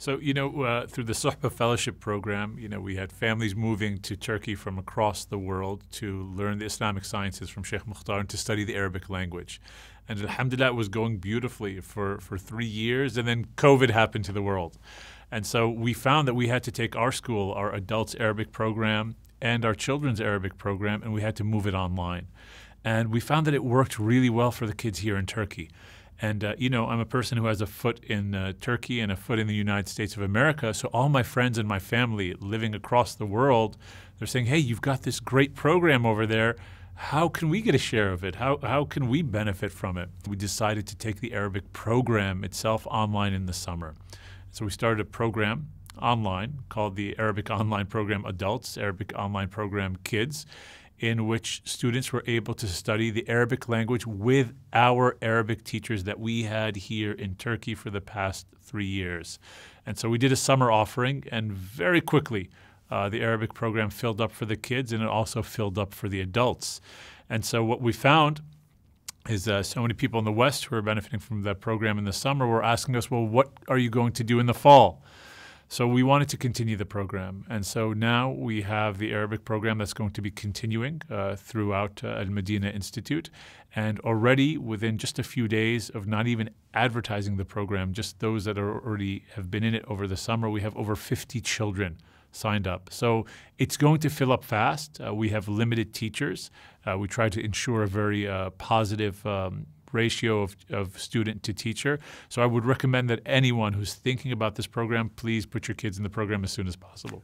So, you know, uh, through the Sohba Fellowship Program, you know, we had families moving to Turkey from across the world to learn the Islamic sciences from Sheikh Mukhtar and to study the Arabic language. And alhamdulillah, it was going beautifully for, for three years. And then COVID happened to the world. And so we found that we had to take our school, our adults Arabic program, and our children's Arabic program, and we had to move it online. And we found that it worked really well for the kids here in Turkey. And, uh, you know, I'm a person who has a foot in uh, Turkey and a foot in the United States of America. So all my friends and my family living across the world, they're saying, hey, you've got this great program over there. How can we get a share of it? How, how can we benefit from it? We decided to take the Arabic program itself online in the summer. So we started a program online called the Arabic Online Program Adults, Arabic Online Program Kids in which students were able to study the Arabic language with our Arabic teachers that we had here in Turkey for the past three years. And so we did a summer offering, and very quickly, uh, the Arabic program filled up for the kids and it also filled up for the adults. And so what we found is uh, so many people in the West who are benefiting from that program in the summer were asking us, well, what are you going to do in the fall? So we wanted to continue the program. And so now we have the Arabic program that's going to be continuing uh, throughout uh, Al Medina Institute. And already within just a few days of not even advertising the program, just those that are already have been in it over the summer, we have over 50 children signed up. So it's going to fill up fast. Uh, we have limited teachers. Uh, we try to ensure a very uh, positive um, ratio of, of student to teacher. So I would recommend that anyone who's thinking about this program, please put your kids in the program as soon as possible.